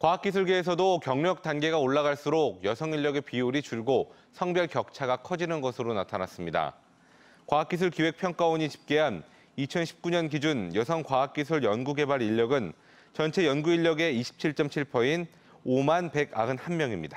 과학기술계에서도 경력 단계가 올라갈수록 여성 인력의 비율이 줄고 성별 격차가 커지는 것으로 나타났습니다. 과학기술기획평가원이 집계한 2019년 기준 여성 과학기술 연구개발 인력은 전체 연구 인력의 27.7%인 5만 191명입니다.